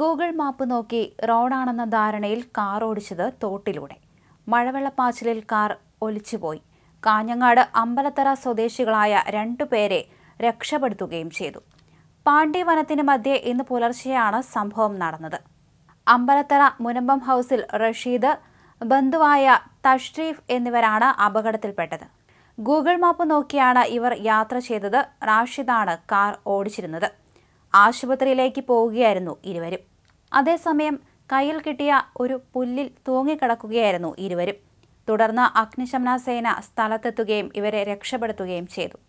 Google map നോക്കി റോഡാണെന്ന ധാരണയിൽ car ഓടിച്ചത് തോട്ടിലൂടെ മഴവെള്ളപ്പാച്ചിലിൽ കാർ ഒലിച്ചുപോയി കാഞ്ഞങ്ങാട് അമ്പലത്തറ സ്വദേശികളായ രണ്ടു പേരെ രക്ഷപ്പെടുത്തുകയും ചെയ്തു പാണ്ഡ്യ വനത്തിന് മധ്യേ ഇന്ന് പുലർച്ചെയാണ് സംഭവം നടന്നത് അമ്പലത്തറ മുനമ്പം ഹൗസിൽ റഷീദ് ബന്ധുവായ തഷ്രീഫ് എന്നിവരാണ് അപകടത്തിൽപ്പെട്ടത് ഗൂഗിൾ മാപ്പ് നോക്കിയാണ് ഇവർ യാത്ര ചെയ്തത് റാഷിദാണ് കാർ ഓടിച്ചിരുന്നത് ആശുപത്രിയിലേക്ക് പോവുകയായിരുന്നു ഇരുവരും അതേസമയം കയ്യിൽ കിട്ടിയ ഒരു പുല്ലിൽ തൂങ്ങിക്കിടക്കുകയായിരുന്നു ഇരുവരും തുടർന്ന് അഗ്നിശമന സേന സ്ഥലത്തെത്തുകയും ഇവരെ രക്ഷപ്പെടുത്തുകയും ചെയ്തു